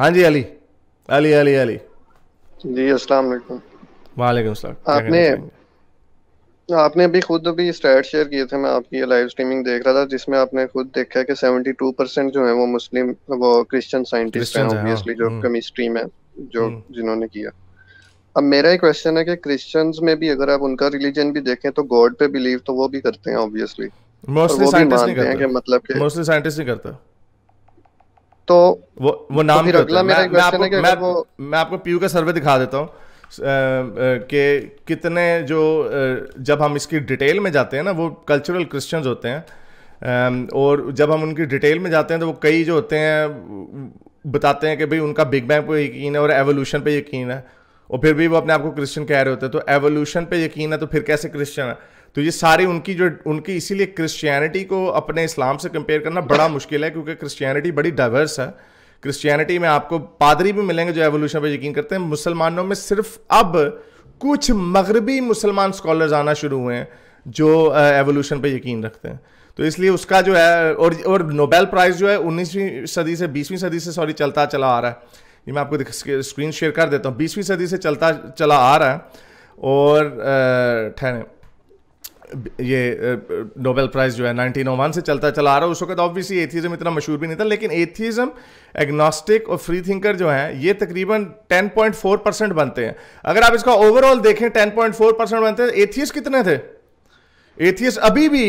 हाँ जी अली अली अली अली जी अस्सलाम वालेकुम वालेकुम सलाम आपने आपने अभी खुद अभी स्टैट शेयर किए थे मैं आपकी लाइव स्ट्रीमिंग देख रहा था जिसमें आपने खुद देखा कि 72 परसेंट जो है वो मुस्लिम वो क्रिश्चियन साइंटिस्ट हैं ऑब्वियसली हाँ। जो हम्म। केमिस्ट्री में जो हम्म। जिन्होंने किया अब मेरा एक क्वेश्चन है कि क्रिश्चियंस में भी अगर आप उनका रिलीजन भी देखें तो गॉड पे बिलीव तो वो भी करते हैं ऑब्वियसली मोस्टली साइंटिस्ट नहीं करते मतलब कि मोस्टली साइंटिस्ट नहीं करता तो वो वो नाम तो, तो अगला मैं, मैं, आपको, मैं, कि मैं, वो मैं आपको पीयू का सर्वे दिखा देता हूँ कि कितने जो जब हम इसकी डिटेल में जाते हैं ना वो कल्चरल क्रिश्चियंस होते हैं और जब हम उनकी डिटेल में जाते हैं तो वो कई जो होते हैं बताते हैं कि भाई उनका बिग बैंग पे यकीन है और एवोल्यूशन पे यकीन है और फिर भी वो अपने आप को क्रिश्चियन कह रहे होते हैं तो एवोल्यूशन पे यकीन है तो फिर कैसे क्रिश्चियन है तो ये सारी उनकी जो उनकी इसीलिए क्रिश्चियनिटी को अपने इस्लाम से कंपेयर करना बड़ा मुश्किल है क्योंकि क्रिश्चियनिटी बड़ी डाइवर्स है क्रिश्चियनिटी में आपको पादरी भी मिलेंगे जो एवोल्यूशन पर यकीन करते हैं मुसलमानों में सिर्फ अब कुछ मगरबी मुसलमान स्कॉलर्स आना शुरू हुए हैं जो एवोल्यूशन पर यकीन रखते हैं तो इसलिए उसका जो है और और नोबेल प्राइज़ जो है उन्नीसवीं सदी से बीसवीं सदी से सॉरी चलता चला आ रहा है ये मैं आपको स्क्रीन शेयर कर देता हूँ बीसवीं सदी से चलता चला आ रहा है और ठहरें ये नोबेल प्राइज़ जो है 1901 से चलता चला आ रहा है उस वक्त ऑब्वियसली एथीज़म इतना मशहूर भी नहीं था लेकिन एथीज़म एग्नोस्टिक और फ्री थिंकर जो हैं ये तकरीबन 10.4 परसेंट बनते हैं अगर आप इसका ओवरऑल देखें 10.4 परसेंट बनते हैं एथियस कितने थे एथियस अभी भी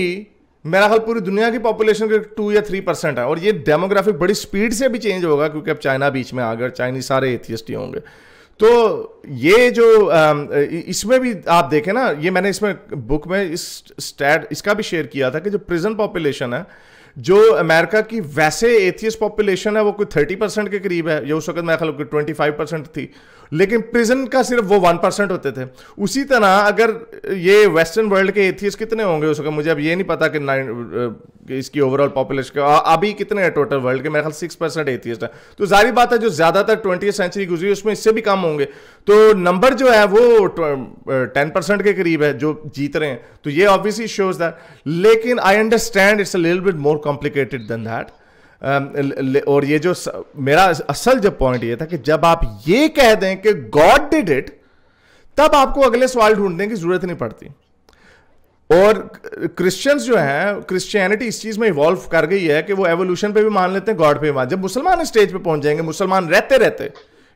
मेरा ख्याल पूरी दुनिया की पॉपुलेशन के टू या थ्री परसेंट है और ये डेमोग्राफिक बड़ी स्पीड से भी चेंज होगा क्योंकि अब चाइना बीच में आ गया चाइनीज सारे एथियस्ट ही होंगे तो ये जो इसमें भी आप देखें ना ये मैंने इसमें बुक में इस स्टैट इसका भी शेयर किया था कि जो प्रिजन पॉपुलेशन है जो अमेरिका की वैसे एथियस पॉपुलेशन है वो कोई थर्टी परसेंट के करीब है ये उस वक्त मैं ख्याल ट्वेंटी फाइव परसेंट थी लेकिन प्रिजन का सिर्फ वो वन परसेंट होते थे उसी तरह अगर ये वेस्टर्न वर्ल्ड के एथियस कितने होंगे उसका मुझे अब ये नहीं पता कि नाइन इसकी ओवरऑल पॉपुलेशन का अभी कितने हैं टोटल वर्ल्ड के मेरे ख्याल सिक्स परसेंट एथियस्ट है तो जारी बात है जो ज़्यादातर ट्वेंटी सेंचुरी गुजरी उसमें इससे भी कम होंगे तो नंबर जो है वो टेन परसेंट के करीब है जो जीत रहे हैं तो ये ऑब्वियसली शोज दैट लेकिन I understand it's a little bit more complicated than that और ये जो मेरा असल जब पॉइंट ये था कि जब आप ये कह दें कि गॉड डिड इट तब आपको अगले सवाल ढूंढने की जरूरत नहीं पड़ती और क्रिश्चियंस जो हैं क्रिश्चियनिटी इस चीज़ में इवॉल्व कर गई है कि वो एवोल्यूशन पे भी मान लेते हैं गॉड पे भी मान जब मुसलमान स्टेज पे पहुंच जाएंगे मुसलमान रहते रहते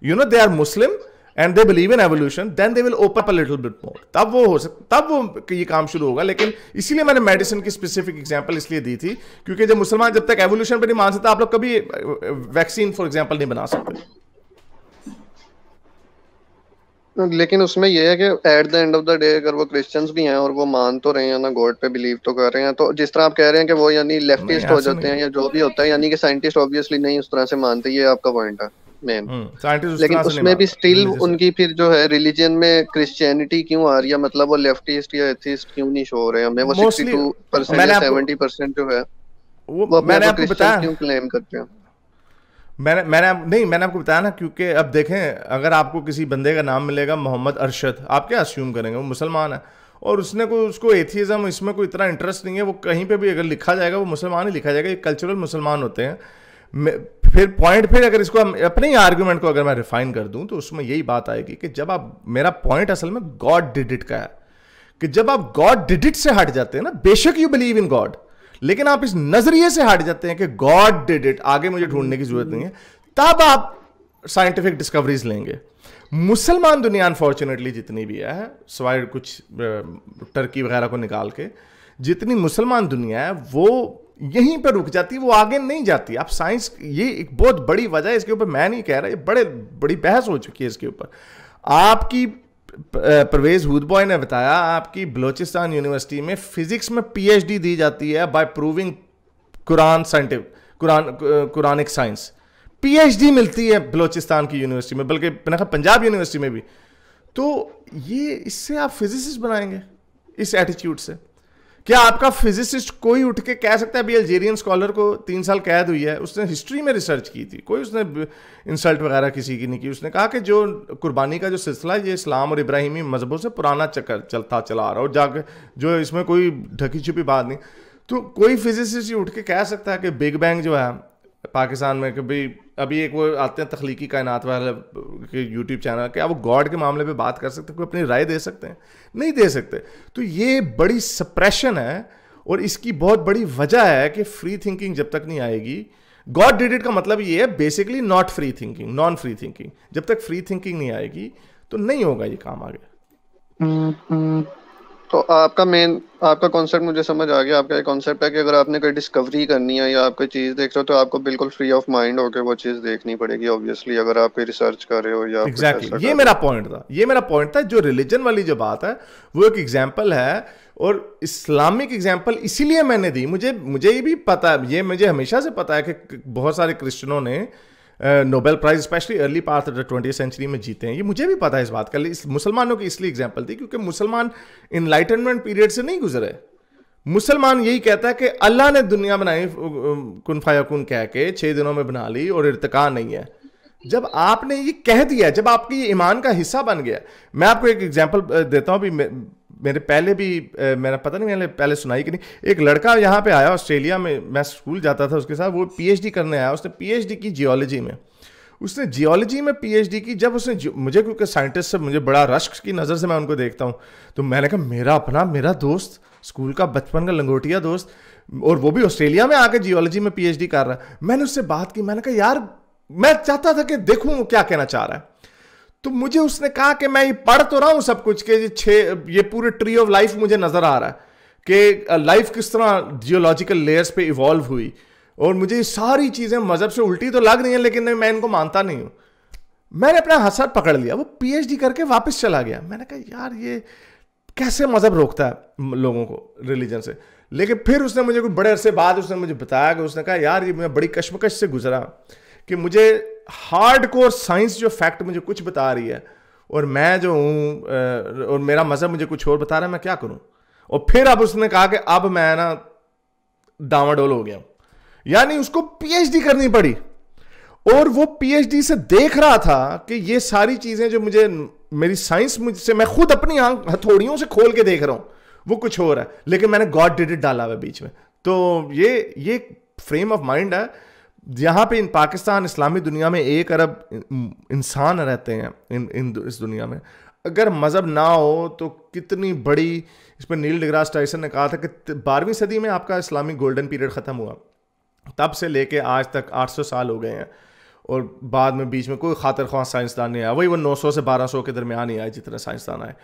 you know they are Muslim and they believe in evolution then they will open up little bit more तब वो हो सकता तब वो ये काम शुरू होगा लेकिन इसीलिए मैंने मेडिसिन की स्पेसिफिक एग्जाम्पल इसलिए दी थी क्योंकि जब मुसलमान जब तक एवोल्यूशन पर नहीं मान सकता आप लोग कभी वैक्सीन फॉर एग्जाम्पल नहीं बना सकते तो लेकिन उसमें यह है कि at the end of the day अगर वो क्रिश्चियंस भी हैं और वो मान तो रहे हैं ना गॉड पे बिलीव तो कर रहे हैं तो जिस तरह आप कह रहे हैं कि वो यानी लेफ्टिस्ट हो जाते हैं या जो भी होता है यानी कि साइंटिस्ट ऑब्वियसली नहीं उस तरह से मानते ये आपका पॉइंट है में हम्म, लेकिन उसमें भी स्टिल उनकी फिर जो है रिलीजन में क्रिश्चियनिटी क्यों आ रही है मतलब वो लेफ्टिस्ट या एथिस्ट क्यों नहीं शो हो रहे हमें वो sixty two percent seventy percent जो है वो, मैंने आपको बताया क्यों क्लेम करते हैं मैंने मैंने नहीं मैंने आपको बताया ना क्योंकि अब देखें अगर आपको किसी बंदे का नाम मिलेगा मोहम्मद अरशद आप क्या अस्यूम करेंगे वो मुसलमान है और उसने कोई उसको एथिज़म इसमें कोई इतना इंटरेस्ट नहीं है वो कहीं पे भी अगर लिखा जाएगा वो मुसलमान ही लिखा जाएगा ये कल्चरल मुसलमान होते हैं फिर पॉइंट फिर अगर इसको अपने ही आर्ग्यूमेंट को अगर मैं रिफाइन कर दूं तो उसमें यही बात आएगी कि जब आप मेरा पॉइंट असल में गॉड डिडिट का है कि जब आप गॉड डिडिट से हट जाते हैं ना बेशक यू बिलीव इन गॉड लेकिन आप इस नजरिए से हट जाते हैं कि गॉड डिडिट आगे मुझे ढूंढने की जरूरत नहीं है तब आप साइंटिफिक डिस्कवरीज लेंगे मुसलमान दुनिया अनफॉर्चुनेटली जितनी भी है सवाए कुछ टर्की वगैरह को निकाल के जितनी मुसलमान दुनिया है वो यहीं पर रुक जाती वो आगे नहीं जाती आप साइंस ये एक बहुत बड़ी वजह है इसके ऊपर मैं नहीं कह रहा ये बड़े बड़ी बहस हो चुकी है इसके ऊपर आपकी परवेज हुदबॉय ने बताया आपकी बलोचिस्तान यूनिवर्सिटी में फिजिक्स में पीएचडी दी जाती है बाय प्रूविंग कुरान साइंटिफ कुरान कुरानिक साइंस पीएचडी मिलती है बलोचिस्तान की यूनिवर्सिटी में बल्कि पंजाब यूनिवर्सिटी में भी तो ये इससे आप फिजिसिस्ट बनाएंगे इस एटीट्यूड से क्या आपका फिजिसिस्ट कोई उठ के कह सकता है अभी अल्जेरियन स्कॉलर को तीन साल कैद हुई है उसने हिस्ट्री में रिसर्च की थी कोई उसने इंसल्ट वगैरह किसी की नहीं की उसने कहा कि जो कुर्बानी का जो सिलसिला ये इस्लाम और इब्राहिमी मजहबों से पुराना चक्कर चलता चला आ रहा और जाकर जो इसमें कोई ढकी छुपी बात नहीं तो कोई फिजिसिस्ट उठ के कह सकता है कि बिग बैंग जो है पाकिस्तान में कभी अभी एक वो आते हैं तख्लीकी कायनात वाले के यूट्यूब चैनल क्या वो गॉड के मामले पे बात कर सकते हैं कोई अपनी राय दे सकते हैं नहीं दे सकते तो ये बड़ी सप्रेशन है और इसकी बहुत बड़ी वजह है कि फ्री थिंकिंग जब तक नहीं आएगी गॉड डिड इट का मतलब ये है basically not free thinking non free thinking जब तक फ्री थिंकिंग नहीं आएगी तो नहीं होगा ये काम आगे mm-hmm. तो आपका मेन आपका कॉन्सेप्ट मुझे समझ आ गया आपका कॉन्सेप्ट है कि अगर आपने कोई डिस्कवरी करनी है या आप कोई चीज़ देख रहे हो तो आपको बिल्कुल फ्री ऑफ माइंड होकर वो चीज़ देखनी पड़ेगी ऑब्वियसली अगर आप कोई रिसर्च कर रहे हो या एग्जैक्टली exactly. ये मेरा पॉइंट था ये मेरा पॉइंट था जो रिलीजन वाली जो बात है वो एक एग्जाम्पल है और इस्लामिक एग्जाम्पल इसीलिए मैंने दी मुझे मुझे ये भी पता है ये मुझे हमेशा से पता है कि बहुत सारे क्रिश्चनों ने Nobel prize specially early part of the twenty century में जीते हैं ये मुझे भी पता है इस बात का इस मुसलमानों की इसलिए एग्जाम्पल थी क्योंकि मुसलमान इनलाइटनमेंट पीरियड से नहीं गुजरे मुसलमान यही कहता है कि अल्लाह ने दुनिया बनाई कुन फायकुन कह के छः दिनों में बना ली और इरतका नहीं है जब आपने ये कह दिया जब आपके ये ईमान का हिस्सा बन गया मैं आपको एक एग्जाम्पल देता हूँ अभी मेरे पहले भी मेरा पता नहीं मैंने पहले सुनाई कि नहीं एक लड़का यहाँ पे आया ऑस्ट्रेलिया में मैं स्कूल जाता था उसके साथ वो पीएचडी करने आया उसने पीएचडी की जियोलॉजी में उसने जियोलॉजी में पीएचडी की जब उसने मुझे क्योंकि साइंटिस्ट से मुझे बड़ा रश्क की नज़र से मैं उनको देखता हूँ तो मैंने कहा मेरा अपना मेरा दोस्त स्कूल का बचपन का लंगोटिया दोस्त और वो भी ऑस्ट्रेलिया में आके जियोलॉजी में पीएचडी कर रहा है मैंने उससे बात की मैंने कहा यार मैं चाहता था कि देखूँ क्या कहना चाह रहा है तो मुझे उसने कहा कि मैं ये पढ़ तो रहा हूं सब कुछ के ये छः ये पूरे ट्री ऑफ लाइफ मुझे नजर आ रहा है कि लाइफ किस तरह जियोलॉजिकल लेयर्स पे इवॉल्व हुई और मुझे ये सारी चीज़ें मज़हब से उल्टी तो लग रही हैं लेकिन मैं इनको मानता नहीं हूं मैंने अपना हसर पकड़ लिया वो पीएचडी करके वापस चला गया मैंने कहा यार ये कैसे मज़हब रोकता है लोगों को रिलीजन से लेकिन फिर उसने मुझे कुछ बड़े अरसे बाद उसने मुझे बताया कि उसने कहा यार ये मैं बड़ी कश्मकश से गुजरा कि मुझे हार्ड कोर साइंस जो फैक्ट मुझे कुछ बता रही है और मैं जो हूँ और मेरा मज़हब मुझे कुछ और बता रहा है मैं क्या करूँ और फिर अब उसने कहा कि अब मैं ना डावाडोल हो गया यानी उसको पीएचडी करनी पड़ी और वो पीएचडी से देख रहा था कि ये सारी चीज़ें जो मुझे मेरी साइंस मुझसे मैं खुद अपनी आंख हथौड़ियों से खोल के देख रहा हूं वो कुछ और है लेकिन मैंने गॉड डिड इट डाला हुआ बीच में तो ये ये फ्रेम ऑफ माइंड है यहाँ पे इन पाकिस्तान इस्लामी दुनिया में एक अरब इंसान रहते हैं इन इन इस दुनिया में अगर मज़हब ना हो तो कितनी बड़ी इस पर नील डिग्रास टाइसन ने कहा था कि बारहवीं सदी में आपका इस्लामिक गोल्डन पीरियड ख़त्म हुआ तब से लेके आज तक 800 साल हो गए हैं और बाद में बीच में कोई खातर ख्वाह साइंसदान नहीं आया वही वो 900 से 1200 के दरमियान ही आए जितना साइंसदान आए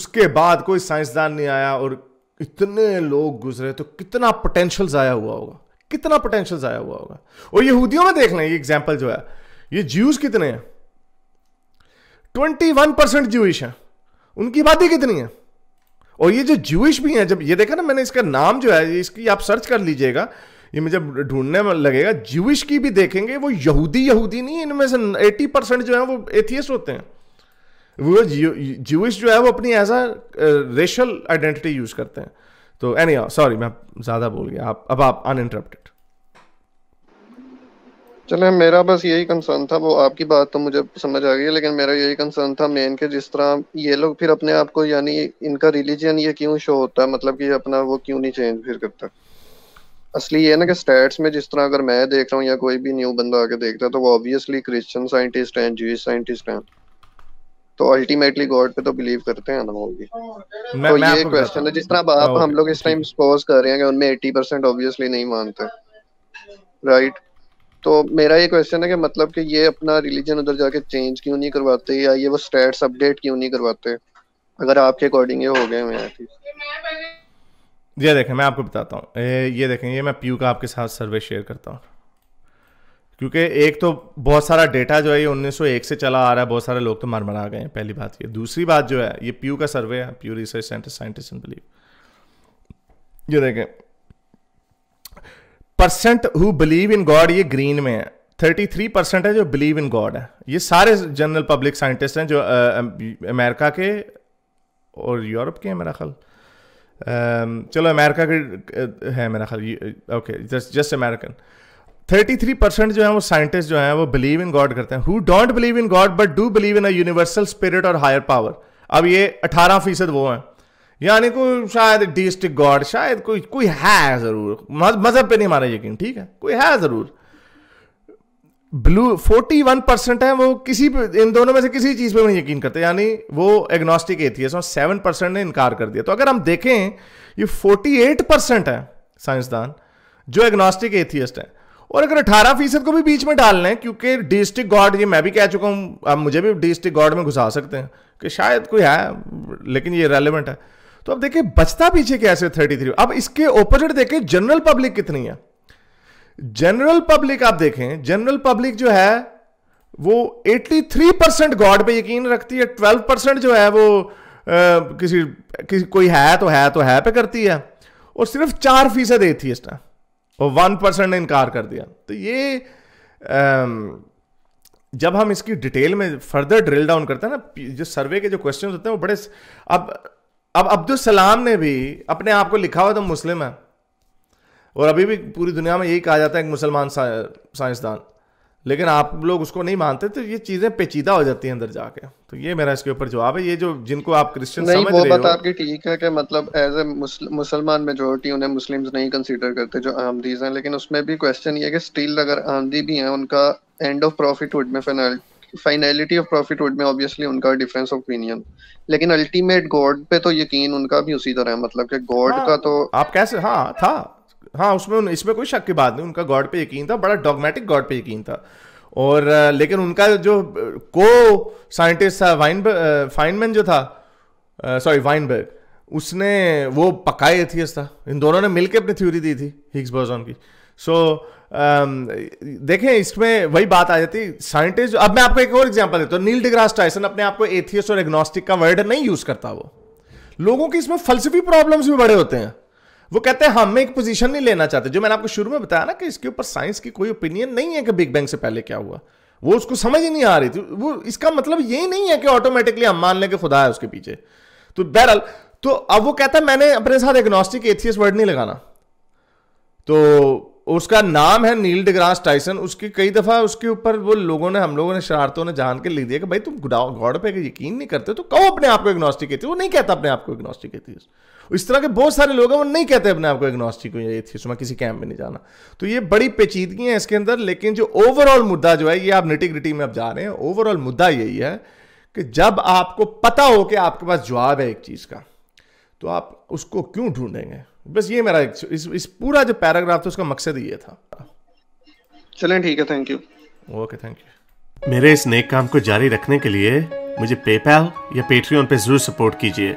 उसके बाद कोई साइंसदान नहीं आया और इतने लोग गुजरे तो कितना पोटेंशल ज़ाया हुआ होगा कितना पोटेंशियल आया हुआ होगा और यहूदियों में देख लें ये एग्जाम्पल जो है ये ज्यूज कितने हैं ट्वेंटी वन परसेंट ज्यूश है उनकी आबादी कितनी है और ये जो ज्यूश भी हैं जब ये देखा ना मैंने इसका नाम जो है इसकी आप सर्च कर लीजिएगा ये मुझे ढूंढने में लगेगा ज्यूश की भी देखेंगे वो यहूदी यहूदी नहीं इनमें से एटी परसेंट जो है वो एथियस्ट होते हैं वो ज्यूश जो है वो अपनी as a racial identity use करते हैं तो एनी सॉरी मैं ज़्यादा बोल गया आप अब आप अनइंटरप्टेड चले मेरा बस यही कंसर्न था वो आपकी बात तो मुझे समझ आ गई है लेकिन मेरा यही कंसर्न था मेन के जिस तरह ये लोग फिर अपने आप को यानी इनका रिलीजन ये क्यों शो होता है मतलब कि अपना वो क्यों नहीं चेंज फिर करता असली ये ना कि स्टैट्स में जिस तरह अगर मैं देख रहा हूँ या कोई भी न्यू बंदा आके देखता है तो वो ऑब्वियसली क्रिश्चियन साइंटिस्ट हैं जूस साइंटिस्ट हैं तो अल्टीमेटली गॉड पे तो बिलीव करते हैं ना होगी हाँ, तो मैं ये क्वेश्चन है जिस तरह आप हम लोग इस टाइम सपोज कर रहे हैं कि उनमें 80 परसेंट ऑब्वियसली नहीं मानते राइट तो मेरा ये क्वेश्चन है कि मतलब कि ये अपना रिलीजन उधर जाके चेंज क्यों नहीं करवाते या ये वो स्टेट्स अपडेट क्यों नहीं करवाते अगर आपके अकॉर्डिंग ये हो गए हुए हैं ये देखें मैं आपको बताता हूँ ये देखें ये मैं पीयू का आपके साथ सर्वे शेयर करता हूँ क्योंकि एक तो बहुत सारा डेटा जो है ये 1901 से चला आ रहा है बहुत सारे लोग तो मर मरा गए हैं पहली बात ये दूसरी बात जो है ये प्यू का सर्वे है Pew research center scientist in believe ये देखें percent who believe in God ये ग्रीन में है 33 परसेंट है जो बिलीव इन गॉड है ये सारे जनरल पब्लिक साइंटिस्ट हैं जो अमेरिका के और यूरोप के हैं मेरा ख्याल चलो अमेरिका के है मेरा ख्याल okay just just American thirty three percent जो है वो साइंटिस्ट जो है वो बिलीव इन गॉड करते हैं who don't believe in God but do believe in a universal spirit और हायर पावर अब ये अठारह फीसद वो हैं यानी कोई शायद डिस्ट्रिक गॉड शायद कोई कोई है जरूर मजहब पे नहीं हमारा यकीन ठीक है कोई है जरूर ब्लू फोर्टी वन परसेंट है वो किसी पे इन दोनों में से किसी चीज़ पे नहीं यकीन करते यानी वो एग्नोस्टिक एथियस और सेवन परसेंट ने इनकार कर दिया तो अगर हम देखें ये फोर्टी एट परसेंट है साइंसदान जो एग्नोस्टिक एथियस्ट है और अगर अठारह फीसद को भी बीच में डाल लें क्योंकि डिस्ट्रिक्ट गॉड ये मैं भी कह चुका हूँ आप मुझे भी डिस्ट्रिक्ट गॉड में घुसा सकते हैं कि शायद कोई है लेकिन ये रेलिवेंट है तो अब देखिए बचता पीछे कैसे थर्टी थ्री अब इसके ऑपोजिट देखें जनरल पब्लिक कितनी है जनरल पब्लिक आप देखें जनरल पब्लिक जो है वो 83 परसेंट गॉड पे यकीन रखती है 12 परसेंट जो है वो आ, किसी, किसी कोई है तो है तो है पे करती है और सिर्फ चार फीसद एथियस्ट है और वन परसेंट ने इनकार कर दिया तो ये जब हम इसकी डिटेल में फर्दर ड्रिल डाउन करते हैं ना जो सर्वे के जो क्वेश्चन होते हैं वो बड़े अब अब अब्दुल सलाम ने भी अपने आप को लिखा हुआ तो मुस्लिम है और अभी भी पूरी दुनिया में यही कहा जाता है एक मुसलमान साइंसदान लेकिन आप लोग उसको नहीं मानते तो ये चीजें पेचीदा हो जाती हैं अंदर जाके तो ये मेरा इसके ऊपर जवाब है ये जो जिनको आप क्रिश्चियन नहीं समझ वो बात आपकी ठीक है कि मतलब एज ए मुसलमान मेजोरिटी उन्हें मुस्लिम्स नहीं कंसीडर करते जो आमदीज हैं लेकिन उसमें भी क्वेश्चन ये है कि स्टील अगर आमदी भी है उनका एंड ऑफ प्रॉफिट प्रॉफिटहुड में फाइनलिटी ऑफ प्रॉफिट प्रॉफिटहुड में ऑब्वियसली उनका डिफरेंस ऑफ ओपिनियन लेकिन अल्टीमेट गॉड पे तो यकीन उनका भी उसी तरह है मतलब कि गॉड हाँ। का तो आप कैसे हाँ था हाँ उसमें इसमें कोई शक की बात नहीं उनका गॉड पे यकीन था बड़ा डॉगमेटिक गॉड पे यकीन था और लेकिन उनका जो को साइंटिस्ट था वाइन फाइनमैन जो था सॉरी वाइनबर्ग उसने वो पकाए एथियस था इन दोनों ने मिलकर अपनी थ्योरी दी थी हिग्स बोजॉन की सो so, देखें इसमें वही बात आ जाती साइंटिस्ट अब मैं आपको एक और एग्जांपल देता हूँ नील डिग्रास टाइसन अपने आप को एथियस और एग्नोस्टिक का वर्ड नहीं यूज करता वो लोगों की इसमें फलसफी प्रॉब्लम्स भी बड़े होते हैं वो कहते हैं हम एक पोजीशन नहीं लेना चाहते जो मैंने आपको शुरू में बताया ना कि इसके ऊपर साइंस की कोई ओपिनियन नहीं है कि बिग बैंग से पहले क्या हुआ वो उसको समझ ही नहीं आ रही थी वो इसका मतलब यही नहीं है कि ऑटोमेटिकली हम मान लें कि खुदा है उसके पीछे तो बहरहाल तो अब वो कहता है मैंने अपने साथ एग्नोस्टिक एथियस वर्ड नहीं लगाना तो उसका नाम है नील डिग्रास टाइसन उसकी कई दफ़ा उसके ऊपर वो लोगों ने हम लोगों ने शरारतों ने जान के लिख दिया कि भाई तुम गॉड पे यकीन नहीं करते तो कहो अपने आप को एग्नोस्टिक एथियस वो नहीं कहता अपने आप को एग्नोस्टिक एथियस इस तरह के बहुत सारे लोग हैं वो नहीं कहते अपने आप को एग्नोस्टिक हो या ये थी उसमें किसी कैंप में नहीं जाना तो ये बड़ी पेचीदगी है इसके अंदर लेकिन जो ओवरऑल मुद्दा जो है ये आप निटिक ग्रिटी में आप जा रहे हैं ओवरऑल मुद्दा यही है कि जब आपको पता हो कि आपके पास जवाब है एक चीज़ का तो आप उसको क्यों ढूंढेंगे बस ये मेरा इस, इस पूरा जो पैराग्राफ था उसका मकसद ये था चलें ठीक है thank you okay thank you मेरे इस नेक काम को जारी रखने के लिए मुझे पेपैल या पेट्रियन पे जरूर सपोर्ट कीजिए